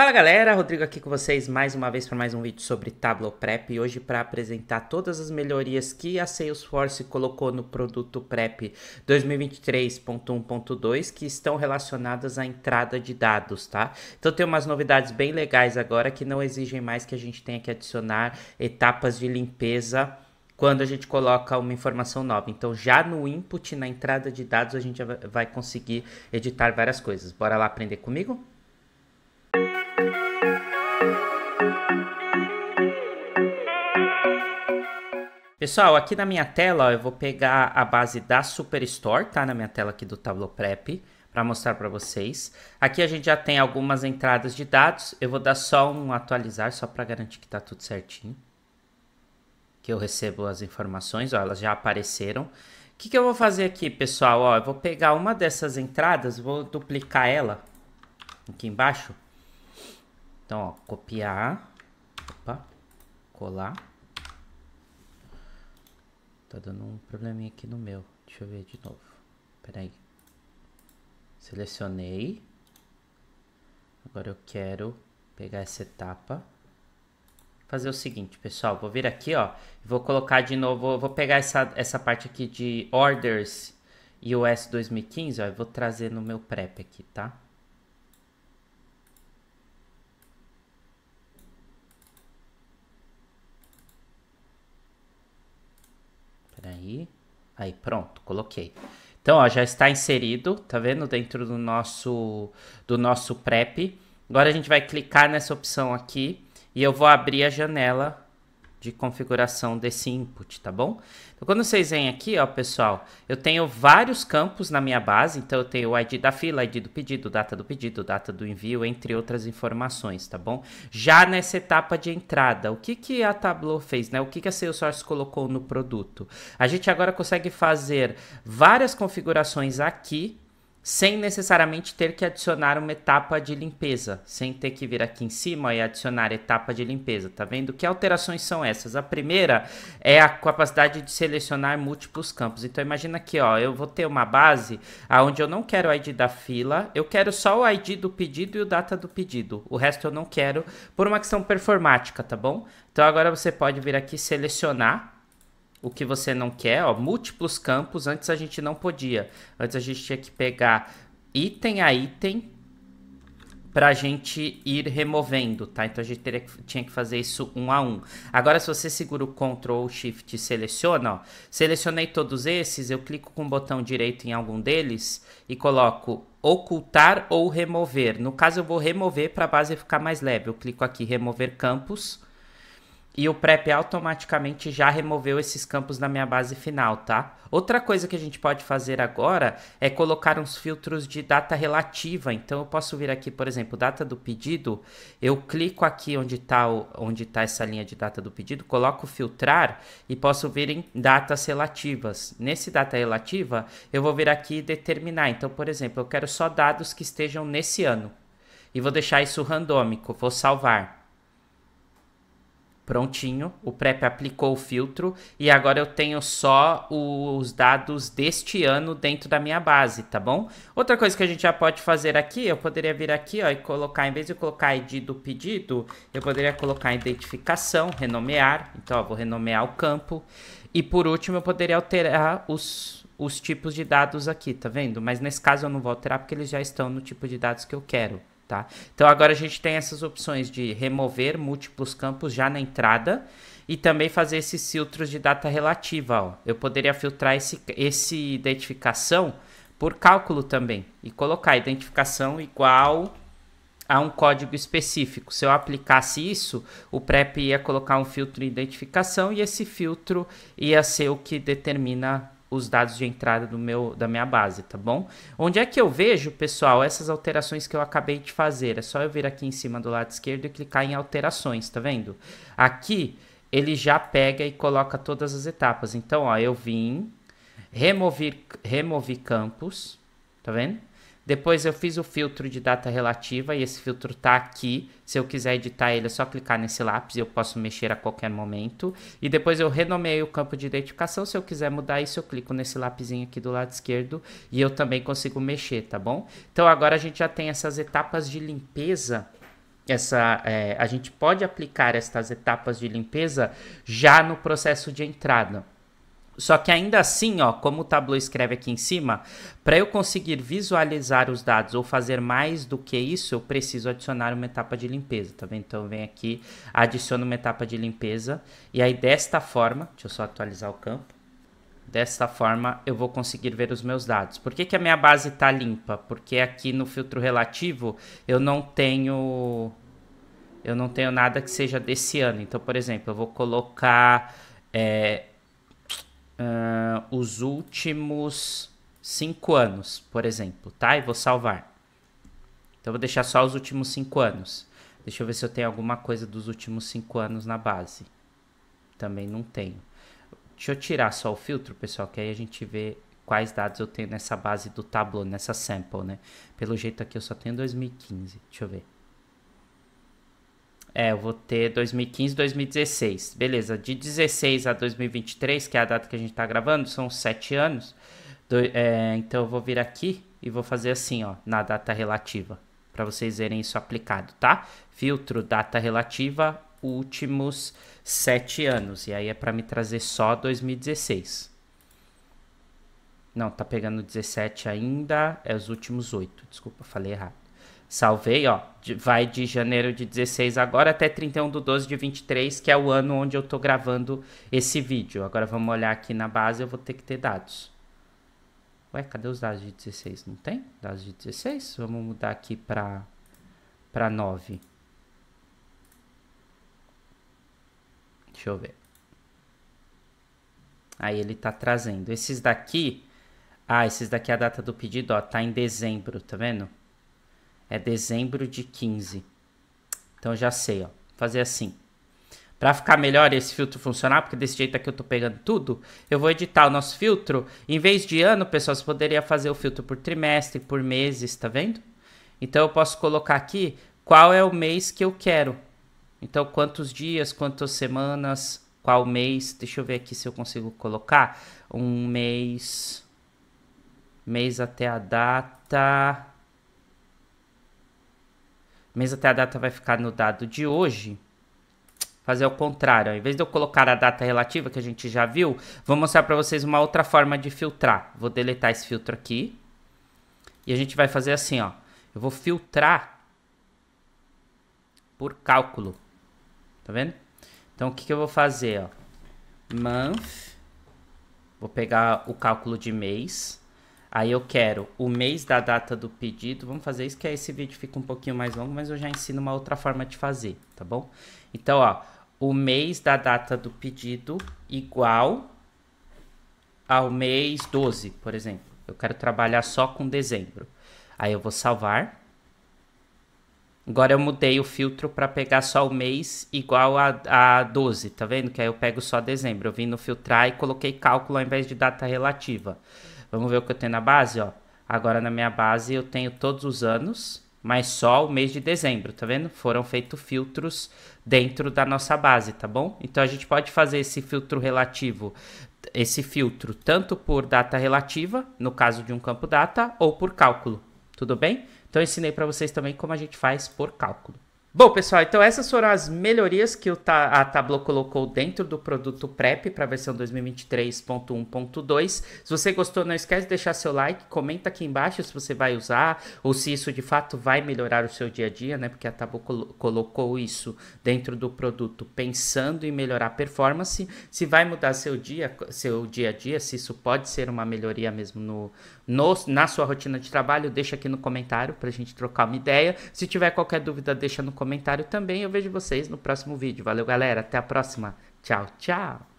Fala galera, Rodrigo aqui com vocês mais uma vez para mais um vídeo sobre Tableau Prep e hoje para apresentar todas as melhorias que a Salesforce colocou no produto Prep 2023.1.2 que estão relacionadas à entrada de dados, tá? Então tem umas novidades bem legais agora que não exigem mais que a gente tenha que adicionar etapas de limpeza quando a gente coloca uma informação nova. Então, já no input, na entrada de dados, a gente vai conseguir editar várias coisas. Bora lá aprender comigo? Pessoal, aqui na minha tela eu vou pegar a base da Superstore, tá? Na minha tela aqui do Tableau Prep, para mostrar para vocês. Aqui a gente já tem algumas entradas de dados. Eu vou dar só um atualizar, só para garantir que está tudo certinho. Que eu recebo as informações, ó, elas já apareceram. O que, que eu vou fazer aqui, pessoal? Ó, eu vou pegar uma dessas entradas, vou duplicar ela aqui embaixo. Então, ó, copiar, opa, colar Tá dando um probleminha aqui no meu. Deixa eu ver de novo. Pera aí. Selecionei. Agora eu quero pegar essa etapa. Fazer o seguinte, pessoal. Vou vir aqui, ó. Vou colocar de novo. Vou pegar essa, essa parte aqui de Orders iOS 2015, ó. E vou trazer no meu prep aqui, Tá? Aí, pronto, coloquei. Então, ó, já está inserido, tá vendo? Dentro do nosso, do nosso prep. Agora a gente vai clicar nessa opção aqui e eu vou abrir a janela de configuração desse input, tá bom? Então, quando vocês vêm aqui, ó, pessoal, eu tenho vários campos na minha base, então eu tenho o ID da fila, ID do pedido, data do pedido, data do envio, entre outras informações, tá bom? Já nessa etapa de entrada, o que, que a Tableau fez, né? O que, que a Salesforce colocou no produto? A gente agora consegue fazer várias configurações aqui, sem necessariamente ter que adicionar uma etapa de limpeza, sem ter que vir aqui em cima e adicionar etapa de limpeza, tá vendo? Que alterações são essas? A primeira é a capacidade de selecionar múltiplos campos. Então imagina aqui, ó, eu vou ter uma base aonde eu não quero o ID da fila, eu quero só o ID do pedido e o data do pedido. O resto eu não quero por uma questão performática, tá bom? Então agora você pode vir aqui selecionar o que você não quer, ó, múltiplos campos, antes a gente não podia. Antes a gente tinha que pegar item a item para a gente ir removendo, tá? Então a gente teria, tinha que fazer isso um a um. Agora, se você segura o Ctrl Shift e seleciona, ó, selecionei todos esses, eu clico com o botão direito em algum deles e coloco ocultar ou remover. No caso, eu vou remover para a base ficar mais leve. Eu clico aqui remover campos e o prep automaticamente já removeu esses campos da minha base final, tá? Outra coisa que a gente pode fazer agora é colocar uns filtros de data relativa. Então eu posso vir aqui, por exemplo, data do pedido. Eu clico aqui onde está onde tá essa linha de data do pedido, coloco filtrar e posso vir em datas relativas. Nesse data relativa, eu vou vir aqui e determinar. Então, por exemplo, eu quero só dados que estejam nesse ano. E vou deixar isso randômico, vou salvar prontinho, o PrEP aplicou o filtro e agora eu tenho só os dados deste ano dentro da minha base, tá bom? Outra coisa que a gente já pode fazer aqui, eu poderia vir aqui ó, e colocar, em vez de colocar ID do pedido, eu poderia colocar identificação, renomear, então ó, vou renomear o campo e por último eu poderia alterar os, os tipos de dados aqui, tá vendo? Mas nesse caso eu não vou alterar porque eles já estão no tipo de dados que eu quero. Tá? Então agora a gente tem essas opções de remover múltiplos campos já na entrada e também fazer esses filtros de data relativa. Ó. Eu poderia filtrar esse, esse identificação por cálculo também e colocar identificação igual a um código específico. Se eu aplicasse isso, o PrEP ia colocar um filtro de identificação e esse filtro ia ser o que determina os dados de entrada do meu, da minha base, tá bom? Onde é que eu vejo, pessoal, essas alterações que eu acabei de fazer? É só eu vir aqui em cima do lado esquerdo e clicar em alterações, tá vendo? Aqui ele já pega e coloca todas as etapas. Então, ó, eu vim, remover removi campos, tá vendo? Depois eu fiz o filtro de data relativa e esse filtro tá aqui. Se eu quiser editar ele, é só clicar nesse lápis e eu posso mexer a qualquer momento. E depois eu renomeei o campo de identificação. Se eu quiser mudar isso, eu clico nesse lapisinho aqui do lado esquerdo e eu também consigo mexer, tá bom? Então agora a gente já tem essas etapas de limpeza essa, é, a gente pode aplicar estas etapas de limpeza já no processo de entrada. Só que ainda assim, ó, como o Tableau escreve aqui em cima, para eu conseguir visualizar os dados ou fazer mais do que isso, eu preciso adicionar uma etapa de limpeza, tá vendo? Então vem aqui, adiciono uma etapa de limpeza e aí desta forma, deixa eu só atualizar o campo. Desta forma, eu vou conseguir ver os meus dados. Por que, que a minha base está limpa? Porque aqui no filtro relativo, eu não tenho eu não tenho nada que seja desse ano. Então, por exemplo, eu vou colocar é, uh, os últimos cinco anos, por exemplo, tá? E vou salvar. Então, vou deixar só os últimos cinco anos. Deixa eu ver se eu tenho alguma coisa dos últimos cinco anos na base. Também não tenho. Deixa eu tirar só o filtro, pessoal, que aí a gente vê quais dados eu tenho nessa base do Tableau, nessa sample, né? Pelo jeito aqui eu só tenho 2015. Deixa eu ver. É, eu vou ter 2015 2016. Beleza, de 16 a 2023, que é a data que a gente está gravando, são 7 anos. Do, é, então eu vou vir aqui e vou fazer assim, ó, na data relativa, para vocês verem isso aplicado, tá? Filtro data relativa, últimos 7 anos. E aí é para me trazer só 2016. Não, tá pegando 17 ainda, é os últimos 8. Desculpa, falei errado salvei, ó, de, vai de janeiro de 16 agora até 31 do 12 de 23, que é o ano onde eu tô gravando esse vídeo. Agora vamos olhar aqui na base, eu vou ter que ter dados. Ué, cadê os dados de 16? Não tem? Dados de 16? Vamos mudar aqui para para 9. Deixa eu ver. Aí ele tá trazendo. Esses daqui, ah, esses daqui é a data do pedido, ó, tá em dezembro, tá vendo? É dezembro de 15. Então já sei, ó. Vou fazer assim. Para ficar melhor esse filtro funcionar, porque desse jeito aqui eu tô pegando tudo, eu vou editar o nosso filtro. Em vez de ano, pessoal, você poderia fazer o filtro por trimestre, por meses, tá vendo? Então eu posso colocar aqui qual é o mês que eu quero. Então quantos dias, quantas semanas, qual mês. Deixa eu ver aqui se eu consigo colocar um mês mês até a data mas até a data vai ficar no dado de hoje. Fazer o contrário, ao invés de eu colocar a data relativa que a gente já viu, vou mostrar para vocês uma outra forma de filtrar. Vou deletar esse filtro aqui. E a gente vai fazer assim, ó. Eu vou filtrar por cálculo. Tá vendo? Então o que, que eu vou fazer, ó? Month. Vou pegar o cálculo de mês. Aí eu quero o mês da data do pedido. Vamos fazer isso que aí esse vídeo fica um pouquinho mais longo, mas eu já ensino uma outra forma de fazer, tá bom? Então, ó, o mês da data do pedido igual ao mês 12, por exemplo. Eu quero trabalhar só com dezembro. Aí eu vou salvar. Agora eu mudei o filtro para pegar só o mês igual a, a 12, tá vendo? Que aí eu pego só dezembro. Eu vim no filtrar e coloquei cálculo ao invés de data relativa. Vamos ver o que eu tenho na base, ó. Agora na minha base eu tenho todos os anos, mas só o mês de dezembro, tá vendo? Foram feitos filtros dentro da nossa base, tá bom? Então a gente pode fazer esse filtro relativo, esse filtro tanto por data relativa, no caso de um campo data, ou por cálculo, tudo bem? Então eu ensinei para vocês também como a gente faz por cálculo. Bom, pessoal, então essas foram as melhorias que a Tableau colocou dentro do produto PrEP para a versão 2023.1.2. Se você gostou, não esquece de deixar seu like, comenta aqui embaixo se você vai usar ou se isso de fato vai melhorar o seu dia a dia, né? Porque a Tableau col colocou isso dentro do produto pensando em melhorar a performance. Se vai mudar seu dia, seu dia a dia, se isso pode ser uma melhoria mesmo no, no na sua rotina de trabalho, deixa aqui no comentário para a gente trocar uma ideia. Se tiver qualquer dúvida, deixa no comentário comentário também. Eu vejo vocês no próximo vídeo. Valeu, galera. Até a próxima. Tchau, tchau.